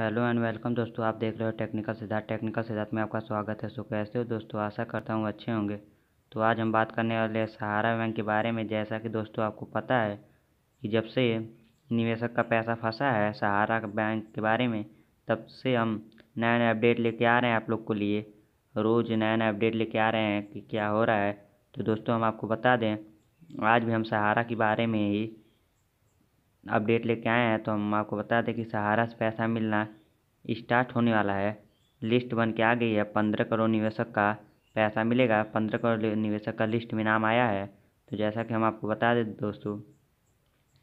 hello and welcome दोस्तों आप देख रहे हो टेक्निकल सिद्धार्थ टेक्निकल सिद्धार्थ में आपका स्वागत है सो कैसे हो दोस्तों आशा करता हूँ अच्छे होंगे तो आज हम बात करने वाले हैं सहारा बैंक के बारे में जैसा कि दोस्तों आपको पता है कि जब से निवेशक का पैसा फंसा है सहारा बैंक के बारे में तब से हम नया नया अपडेट लेके आ रहे हैं आप लोग को लिए रोज़ नया नया अपडेट लेके आ रहे हैं कि क्या हो रहा है तो दोस्तों हम आपको बता दें आज भी हम सहारा के बारे में ही अपडेट लेके आए हैं तो हम आपको बता दें कि सहारा से पैसा मिलना स्टार्ट होने वाला है लिस्ट बन के आ गई है पंद्रह करोड़ निवेशक का पैसा मिलेगा पंद्रह करोड़ निवेशक का लिस्ट में नाम आया है तो जैसा कि हम आपको बता दें दोस्तों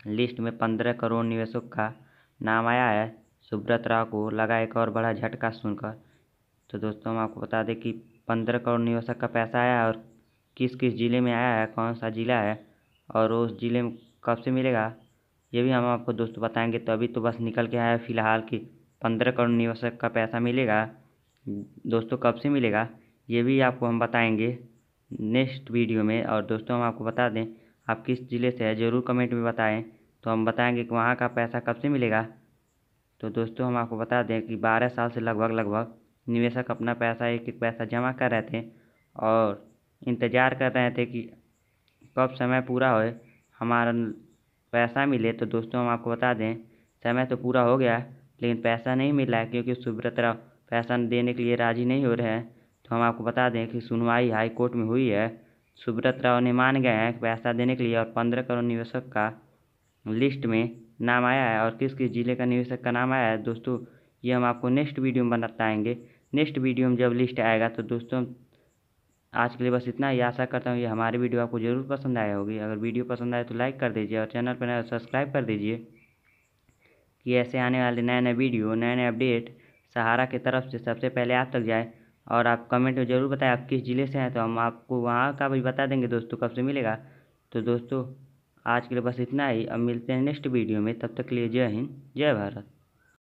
लिस्ट में पंद्रह करोड़ निवेशक का नाम आया है सुब्रत राव को लगा एक और बड़ा झटका सुनकर तो दोस्तों हम आपको बता दें कि पंद्रह करोड़ निवेशक का पैसा आया है और किस किस ज़िले में आया है कौन सा ज़िला है और उस ज़िले में कब से मिलेगा ये भी हम आपको दोस्तों बताएंगे तो अभी तो बस निकल के आया फ़िलहाल कि पंद्रह करोड़ निवेशक का पैसा मिलेगा दोस्तों कब से मिलेगा ये भी आपको हम बताएंगे नेक्स्ट वीडियो में और दोस्तों हम आपको बता दें आप किस ज़िले से है ज़रूर कमेंट में बताएं तो हम बताएंगे कि वहाँ का पैसा कब से मिलेगा तो दोस्तों हम आपको बता दें कि बारह साल से लगभग लगभग निवेशक अपना पैसा एक एक पैसा जमा कर रहे थे और इंतज़ार कर रहे थे कि कब समय पूरा होए हमारा पैसा मिले तो दोस्तों हम आपको बता दें समय तो पूरा हो गया लेकिन पैसा नहीं मिला है क्योंकि सुब्रत राव पैसा देने के लिए राजी नहीं हो रहे हैं तो हम आपको बता दें कि सुनवाई हाई कोर्ट में हुई है सुब्रत राव ने मान गए हैं पैसा देने के लिए और पंद्रह करोड़ निवेशक का लिस्ट में नाम आया है और किस किस जिले का निवेशक का नाम आया है दोस्तों ये हम आपको नेक्स्ट वीडियो में बताएँगे नेक्स्ट वीडियो में जब लिस्ट आएगा तो दोस्तों आज के लिए बस इतना ही आशा करता हूँ कि हमारी वीडियो आपको ज़रूर पसंद आया होगी अगर वीडियो पसंद आए तो लाइक कर दीजिए और चैनल पर तो सब्सक्राइब कर दीजिए कि ऐसे आने वाले नए नए वीडियो नए नए अपडेट सहारा की तरफ से सबसे पहले आप तक जाए और आप कमेंट में ज़रूर बताएं आप किस ज़िले से हैं तो हम आपको वहाँ का भी बता देंगे दोस्तों कब से मिलेगा तो दोस्तों आज के लिए बस इतना ही अब मिलते हैं नेक्स्ट वीडियो में तब तक के लिए जय हिंद जय भारत